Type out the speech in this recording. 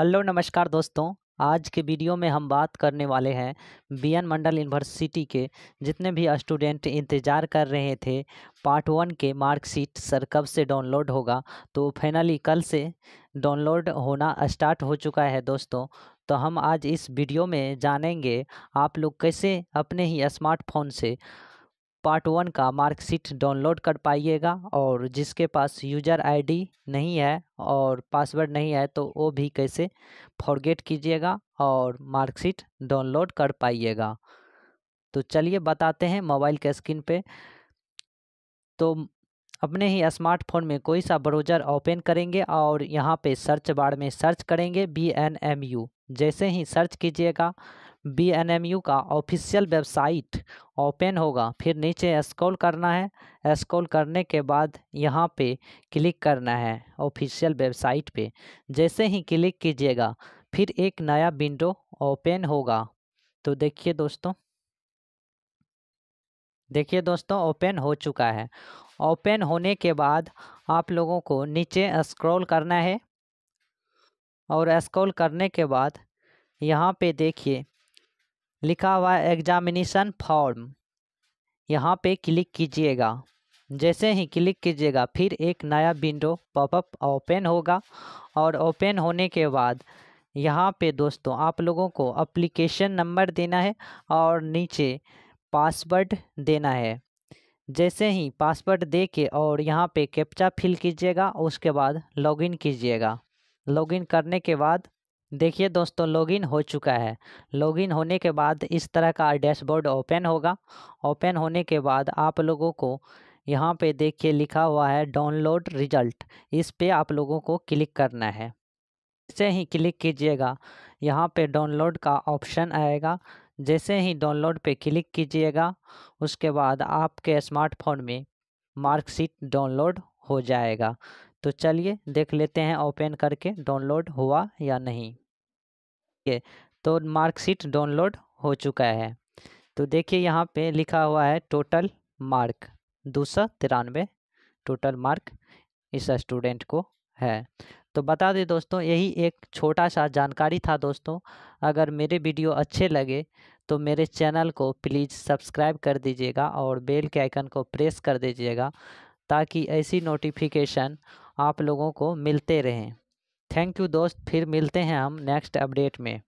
hello नमस्कार दोस्तों आज के वीडियो में हम बात करने वाले हैं बीएन मंडल यूनिवर्सिटी के जितने भी स्टूडेंट इंतज़ार कर रहे थे पार्ट वन के मार्कशीट सर कब से डाउनलोड होगा तो फाइनली कल से डाउनलोड होना स्टार्ट हो चुका है दोस्तों तो हम आज इस वीडियो में जानेंगे आप लोग कैसे अपने ही स्मार्टफोन से पार्ट वन का मार्कशीट डाउनलोड कर पाइएगा और जिसके पास यूज़र आईडी नहीं है और पासवर्ड नहीं है तो वो भी कैसे फॉरगेट कीजिएगा और मार्कशीट डाउनलोड कर पाइएगा तो चलिए बताते हैं मोबाइल के स्क्रीन पे तो अपने ही स्मार्टफोन में कोई सा ब्राउज़र ओपन करेंगे और यहाँ पे सर्च बार में सर्च करेंगे बी एन एम यू जैसे ही सर्च कीजिएगा बी का ऑफिशियल वेबसाइट ओपन होगा फिर नीचे स्क्रॉल करना है स्क्रॉल करने के बाद यहाँ पे क्लिक करना है ऑफिशियल वेबसाइट पे जैसे ही क्लिक कीजिएगा फिर एक नया विंडो ओपन होगा तो देखिए दोस्तों देखिए दोस्तों ओपन हो चुका है ओपन होने के बाद आप लोगों को नीचे स्क्रॉल करना है और स्क्रॉल करने के बाद यहाँ पे देखिए लिखा हुआ एग्जामिनेशन फॉर्म यहाँ पे क्लिक कीजिएगा जैसे ही क्लिक कीजिएगा फिर एक नया विंडो पॉपअप ओपन होगा और ओपन होने के बाद यहाँ पे दोस्तों आप लोगों को अप्लीकेशन नंबर देना है और नीचे पासवर्ड देना है जैसे ही पासवर्ड दे के और यहाँ पे कैप्चा फिल कीजिएगा उसके बाद लॉगिन कीजिएगा लॉगिन करने के बाद देखिए दोस्तों लॉगिन हो चुका है लॉगिन होने के बाद इस तरह का डैशबोर्ड ओपन होगा ओपन होने के बाद आप लोगों को यहाँ पे देखिए लिखा हुआ है डाउनलोड रिजल्ट इस पे आप लोगों को क्लिक करना है जैसे ही क्लिक कीजिएगा यहाँ पे डाउनलोड का ऑप्शन आएगा जैसे ही डाउनलोड पे क्लिक कीजिएगा उसके बाद आपके स्मार्टफोन में मार्कशीट डाउनलोड हो जाएगा तो चलिए देख लेते हैं ओपन करके डाउनलोड हुआ या नहीं ठीक है तो मार्कशीट डाउनलोड हो चुका है तो देखिए यहाँ पे लिखा हुआ है टोटल मार्क दो सौ तिरानवे टोटल मार्क इस स्टूडेंट को है तो बता दें दोस्तों यही एक छोटा सा जानकारी था दोस्तों अगर मेरे वीडियो अच्छे लगे तो मेरे चैनल को प्लीज़ सब्सक्राइब कर दीजिएगा और बेल के आइकन को प्रेस कर दीजिएगा ताकि ऐसी नोटिफिकेशन आप लोगों को मिलते रहें थैंक यू दोस्त फिर मिलते हैं हम नेक्स्ट अपडेट में